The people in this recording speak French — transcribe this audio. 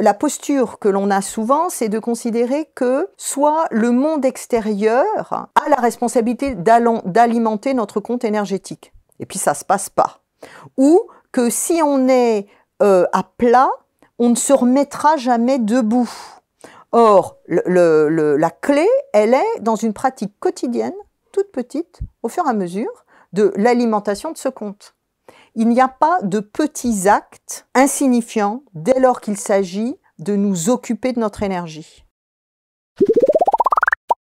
la posture que l'on a souvent, c'est de considérer que soit le monde extérieur a la responsabilité d'alimenter notre compte énergétique, et puis ça se passe pas, ou que si on est euh, à plat, on ne se remettra jamais debout. Or, la clé, elle est dans une pratique quotidienne, toute petite, au fur et à mesure, de l'alimentation de ce compte. Il n'y a pas de petits actes insignifiants dès lors qu'il s'agit de nous occuper de notre énergie.